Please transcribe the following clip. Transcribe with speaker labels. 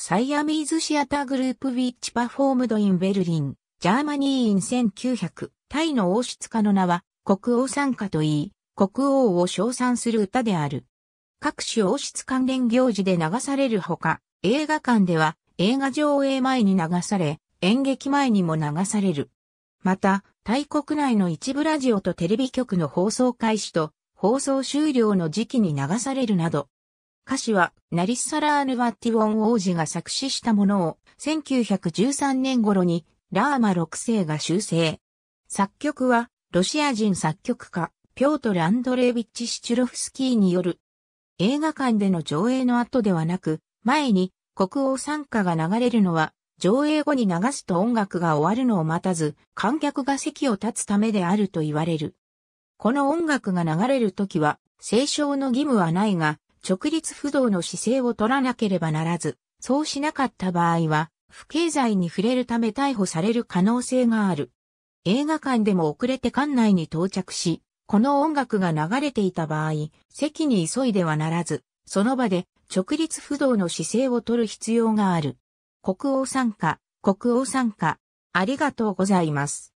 Speaker 1: サ
Speaker 2: イアミーズシアターグループウィッチパフォームドインベルリン、ジャーマニーイン1900、タイの王室家の名は国王参加といい、国王を称賛する歌である。各種王室関連行事で流されるほか、映画館では映画上映前に流され、演劇前にも流される。また、タイ国内の一部ラジオとテレビ局の放送開始と放送終了の時期に流されるなど、歌詞は、ナリッサラーヌワッティウォン王子が作詞したものを、1913年頃に、ラーマ6世が修正。作曲は、ロシア人作曲家、ピョートル・アンドレービッチ・シチュロフスキーによる。映画館での上映の後ではなく、前に国王参加が流れるのは、上映後に流すと音楽が終わるのを待たず、観客が席を立つためであると言われる。この音楽が流れる時は、清少の義務はないが、直立不動の姿勢を取らなければならず、そうしなかった場合は、不敬罪に触れるため逮捕される可能性がある。映画館でも遅れて館内に到着し、この音楽が流れていた場合、席に急いではならず、その場で直立不動の姿勢を取る必要がある。国王参加、国王参加、ありがとうございます。